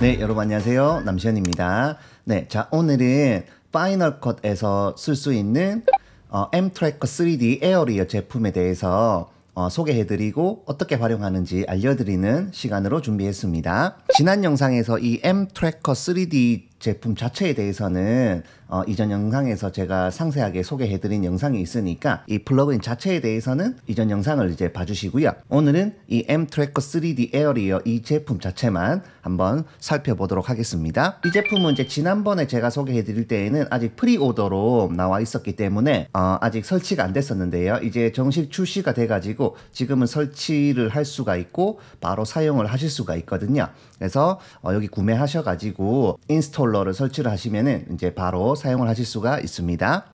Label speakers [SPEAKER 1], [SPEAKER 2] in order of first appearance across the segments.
[SPEAKER 1] 네, 여러분 안녕하세요. 남시현입니다. 네, 자 오늘은 파이널 컷에서 쓸 수 있는 어, M 트래커 3D 에어리어 제품에 대해서 어, 소개해드리고 어떻게 활용하는지 알려드리는 시간으로 준비했습니다. 지난 영상에서 이 M 트래커 3D 제품 자체에 대해서는 어, 이전 영상에서 제가 상세하게 소개해드린 영상이 있으니까 이 플러그인 자체에 대해서는 이전 영상을 이제 봐주시고요. 오늘은 이 M-Tracker 3D 에어리어 이 제품 자체만 한번 살펴보도록 하겠습니다. 이 제품은 이제 지난번에 제가 소개해드릴 때에는 아직 프리오더로 나와 있었기 때문에 어, 아직 설치가 안 됐었는데요. 이제 정식 출시가 돼가지고 지금은 설치를 할 수가 있고 바로 사용을 하실 수가 있거든요. 그래서 어, 여기 구매하셔가지고 인스톨러를 설치를 하시면은 이제 바로 사용을 하실 수가 있습니다.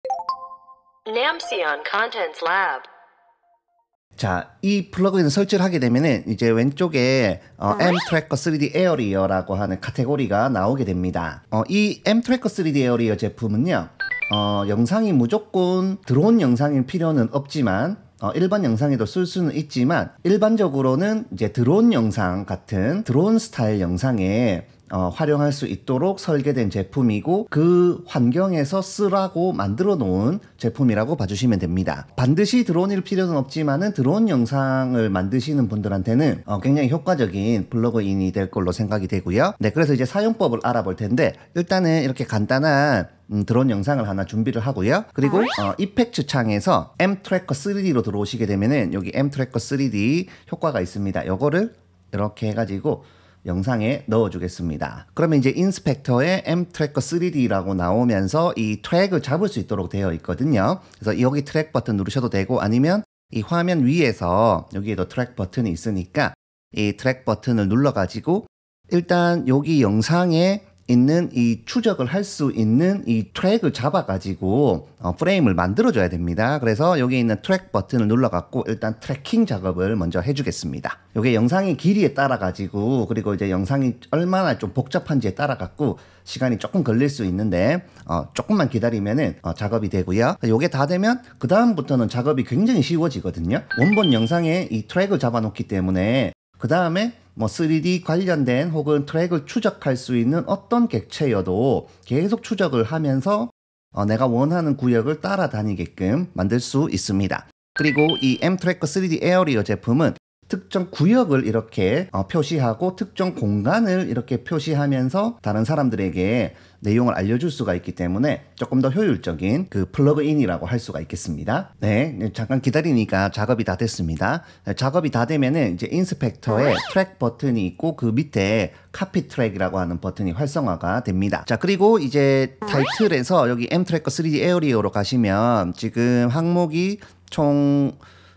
[SPEAKER 1] 자, 이 플러그인을 설치를 하게 되면은 이제 왼쪽에 어, 음. M 트래커 3D 에어리어라고 하는 카테고리가 나오게 됩니다. 어, 이 M 트래커 3D 에어리어 제품은요. 어, 영상이 무조건 드론 영상일 필요는 없지만 어, 일반 영상에도 쓸 수는 있지만 일반적으로는 이제 드론 영상 같은 드론 스타일 영상에 어, 활용할 수 있도록 설계된 제품이고 그 환경에서 쓰라고 만들어 놓은 제품이라고 봐주시면 됩니다. 반드시 드론일 필요는 없지만은 드론 영상을 만드시는 분들한테는 어, 굉장히 효과적인 블로그인이 될 걸로 생각이 되고요. 네, 그래서 이제 사용법을 알아볼 텐데 일단은 이렇게 간단한 음, 드론 영상을 하나 준비를 하고요. 그리고 아. 어, 이펙트 창에서 M 트래커 3D로 들어오시게 되면은 여기 M 트래커 3D 효과가 있습니다. 요거를 이렇게 해가지고 영상에 넣어주겠습니다. 그러면 이제 인스펙터에 M 트래커 3D라고 나오면서 이 트랙을 잡을 수 있도록 되어 있거든요. 그래서 여기 트랙 버튼 누르셔도 되고 아니면 이 화면 위에서 여기에도 트랙 버튼이 있으니까 이 트랙 버튼을 눌러가지고 일단 여기 영상에 있는 이 추적을 할 수 있는 이 트랙을 잡아가지고 어, 프레임을 만들어줘야 됩니다. 그래서 여기 있는 트랙 버튼을 눌러갖고 일단 트래킹 작업을 먼저 해주겠습니다. 이게 영상의 길이에 따라가지고 그리고 이제 영상이 얼마나 좀 복잡한지에 따라갖고 시간이 조금 걸릴 수 있는데 어, 조금만 기다리면은 어, 작업이 되고요. 이게 다 되면 그 다음부터는 작업이 굉장히 쉬워지거든요. 원본 영상에 이 트랙을 잡아놓기 때문에 그 다음에 뭐 3D 관련된 혹은 트랙을 추적할 수 있는 어떤 객체여도 계속 추적을 하면서 어, 내가 원하는 구역을 따라다니게끔 만들 수 있습니다. 그리고 이 M 트래커 3D 에어리어 제품은 특정 구역을 이렇게 어, 표시하고 특정 공간을 이렇게 표시하면서 다른 사람들에게 내용을 알려줄 수가 있기 때문에 조금 더 효율적인 그 플러그인이라고 할 수가 있겠습니다. 네, 네 잠깐 기다리니까 작업이 다 됐습니다. 네, 작업이 다 되면은 이제 인스펙터에 트랙 버튼이 있고 그 밑에 카피 트랙이라고 하는 버튼이 활성화가 됩니다. 자, 그리고 이제 타이틀에서 여기 M 트래커 3D 에어리어로 가시면 지금 항목이 총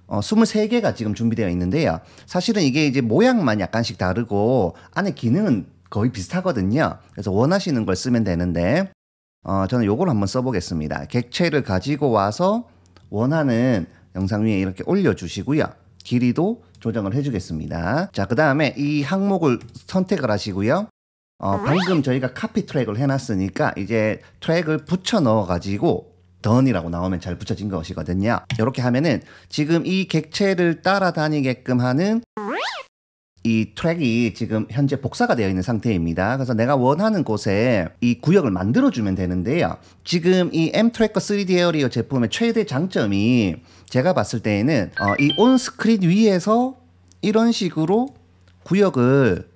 [SPEAKER 1] 어, 23개가 지금 준비되어 있는데요. 사실은 이게 이제 모양만 약간씩 다르고 안에 기능은 거의 비슷하거든요. 그래서 원하시는 걸 쓰면 되는데 어, 저는 요걸 한번 써보겠습니다. 객체를 가지고 와서 원하는 영상 위에 이렇게 올려주시고요. 길이도 조정을 해주겠습니다. 자, 그 다음에 이 항목을 선택을 하시고요. 어, 방금 저희가 카피 트랙을 해놨으니까 이제 트랙을 붙여 넣어가지고 던이라고 나오면 잘 붙여진 것이거든요. 이렇게 하면은 지금 이 객체를 따라다니게끔 하는 이 트랙이 지금 현재 복사가 되어 있는 상태입니다. 그래서 내가 원하는 곳에 이 구역을 만들어주면 되는데요. 지금 이 M 트래커 3D 에어리어 제품의 최대 장점이 제가 봤을 때에는 어, 이 온스크린 위에서 이런 식으로 구역을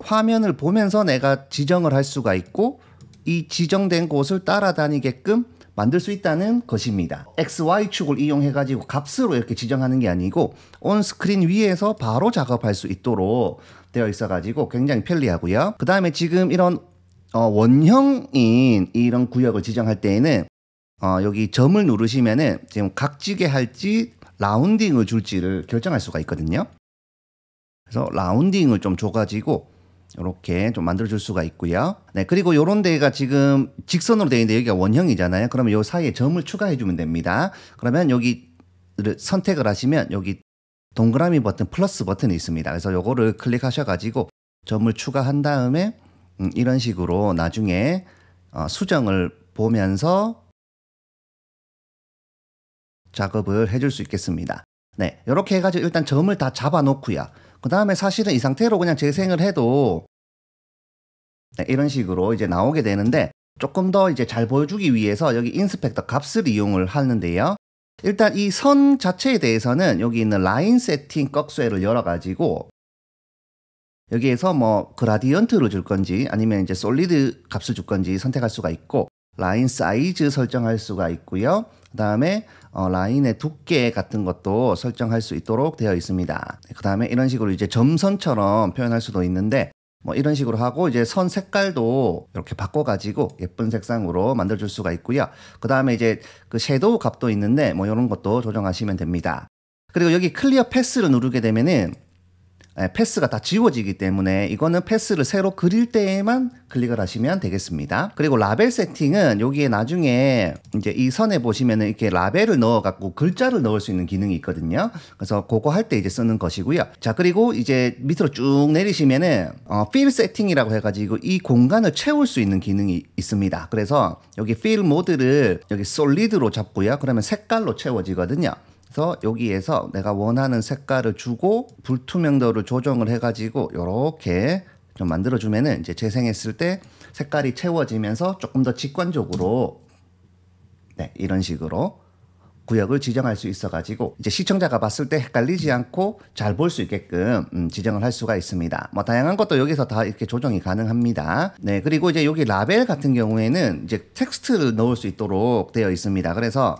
[SPEAKER 1] 화면을 보면서 내가 지정을 할 수가 있고 이 지정된 곳을 따라다니게끔 만들 수 있다는 것입니다. XY축을 이용해가지고 값으로 이렇게 지정하는 게 아니고 온 스크린 위에서 바로 작업할 수 있도록 되어 있어가지고 굉장히 편리하고요. 그 다음에 지금 이런 어, 원형인 이런 구역을 지정할 때에는 어, 여기 점을 누르시면은 지금 각지게 할지 라운딩을 줄지를 결정할 수가 있거든요. 그래서 라운딩을 좀 줘가지고 이렇게 좀 만들어줄 수가 있고요. 네, 그리고 요런 데가 지금 직선으로 되어 있는데 여기가 원형이잖아요. 그러면 요 사이에 점을 추가해주면 됩니다. 그러면 여기를 선택을 하시면 여기 동그라미 버튼 플러스 버튼이 있습니다. 그래서 요거를 클릭하셔가지고 점을 추가한 다음에 음, 이런 식으로 나중에 어, 수정을 보면서 작업을 해 줄 수 있겠습니다. 네, 이렇게 해가지고 일단 점을 다 잡아놓고요. 그 다음에 사실은 이 상태로 그냥 재생을 해도 네, 이런 식으로 이제 나오게 되는데 조금 더 이제 잘 보여주기 위해서 여기 인스펙터 값을 이용을 하는데요. 일단 이 선 자체에 대해서는 여기 있는 라인 세팅 꺽쇠를 열어가지고 여기에서 뭐 그라디언트를 줄 건지 아니면 이제 솔리드 값을 줄 건지 선택할 수가 있고 라인 사이즈 설정할 수가 있고요. 그 다음에 어, 라인의 두께 같은 것도 설정할 수 있도록 되어 있습니다. 그 다음에 이런 식으로 이제 점선처럼 표현할 수도 있는데 뭐 이런 식으로 하고 이제 선 색깔도 이렇게 바꿔가지고 예쁜 색상으로 만들어줄 수가 있고요. 그 다음에 이제 그 섀도우 값도 있는데 뭐 이런 것도 조정하시면 됩니다. 그리고 여기 클리어 패스를 누르게 되면은 예, 패스가 다 지워지기 때문에 이거는 패스를 새로 그릴 때에만 클릭을 하시면 되겠습니다. 그리고 라벨 세팅은 여기에 나중에 이제 이 선에 보시면은 이렇게 라벨을 넣어 갖고 글자를 넣을 수 있는 기능이 있거든요. 그래서 그거 할 때 이제 쓰는 것이고요. 자, 그리고 이제 밑으로 쭉 내리시면은 어, 필 세팅이라고 해 가지고 이 공간을 채울 수 있는 기능이 있습니다. 그래서 여기 필 모드를 여기 솔리드로 잡고요. 그러면 색깔로 채워지거든요. 그래서 여기에서 내가 원하는 색깔을 주고 불투명도를 조정을 해가지고 이렇게 좀 만들어주면은 이제 재생했을 때 색깔이 채워지면서 조금 더 직관적으로 네, 이런 식으로 구역을 지정할 수 있어가지고 이제 시청자가 봤을 때 헷갈리지 않고 잘 볼 수 있게끔 음, 지정을 할 수가 있습니다. 뭐 다양한 것도 여기서 다 이렇게 조정이 가능합니다. 네 그리고 이제 여기 라벨 같은 경우에는 이제 텍스트를 넣을 수 있도록 되어 있습니다. 그래서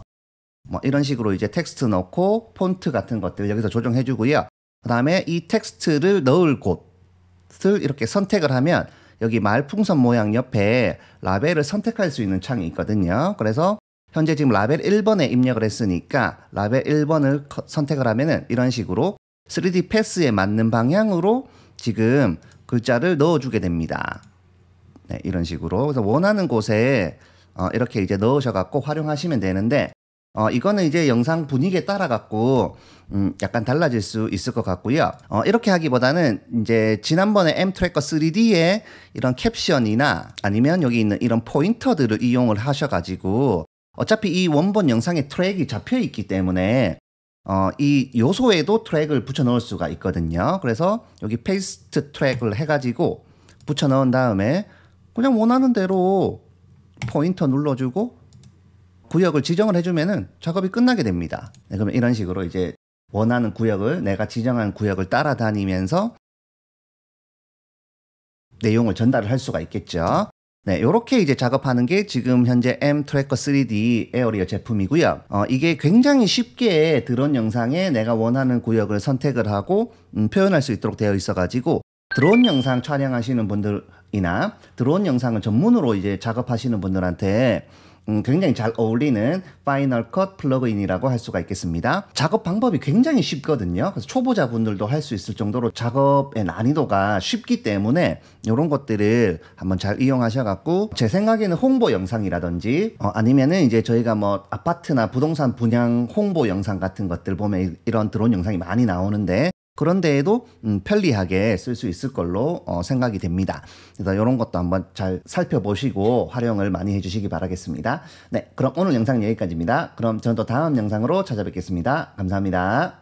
[SPEAKER 1] 뭐 이런 식으로 이제 텍스트 넣고 폰트 같은 것들 여기서 조정해 주고요. 그 다음에 이 텍스트를 넣을 곳을 이렇게 선택을 하면 여기 말풍선 모양 옆에 라벨을 선택할 수 있는 창이 있거든요. 그래서 현재 지금 라벨 1번에 입력을 했으니까 라벨 1번을 선택을 하면은 이런 식으로 3D 패스에 맞는 방향으로 지금 글자를 넣어주게 됩니다. 네, 이런 식으로 그래서 원하는 곳에 어, 이렇게 이제 넣으셔갖고 활용하시면 되는데 어, 이거는 이제 영상 분위기에 따라 갖고 음, 약간 달라질 수 있을 것 같고요. 어, 이렇게 하기보다는 이제 지난번에 M 트래커 3 d 에 이런 캡션이나 아니면 여기 있는 이런 포인터들을 이용을 하셔가지고 어차피 이 원본 영상에 트랙이 잡혀 있기 때문에 어, 이 요소에도 트랙을 붙여 넣을 수가 있거든요. 그래서 여기 페이스트 트랙을 해가지고 붙여 넣은 다음에 그냥 원하는 대로 포인터 눌러주고 구역을 지정을 해주면은 작업이 끝나게 됩니다. 네, 그러 이런 식으로 이제 원하는 구역을 내가 지정한 구역을 따라다니면서 내용을 전달을 할 수가 있겠죠. 네, 요렇게 이제 작업하는 게 지금 현재 M 트래커 3D 에어리어 제품이고요. 어, 이게 굉장히 쉽게 드론 영상에 내가 원하는 구역을 선택을 하고 음, 표현할 수 있도록 되어 있어가지고 드론 영상 촬영하시는 분들이나 드론 영상을 전문으로 이제 작업하시는 분들한테 음, 굉장히 잘 어울리는 파이널 컷 플러그인이라고 할 수가 있겠습니다. 작업 방법이 굉장히 쉽거든요. 그래서 초보자분들도 할 수 있을 정도로 작업의 난이도가 쉽기 때문에 이런 것들을 한번 잘 이용하셔갖고 제 생각에는 홍보 영상이라든지 어, 아니면은 이제 저희가 뭐 아파트나 부동산 분양 홍보 영상 같은 것들 보면 이런 드론 영상이 많이 나오는데 그런 데에도 음, 편리하게 쓸 수 있을 걸로 어, 생각이 됩니다. 그래서 이런 것도 한번 잘 살펴보시고 활용을 많이 해주시기 바라겠습니다. 네, 그럼 오늘 영상 여기까지입니다. 그럼 저는 또 다음 영상으로 찾아뵙겠습니다. 감사합니다.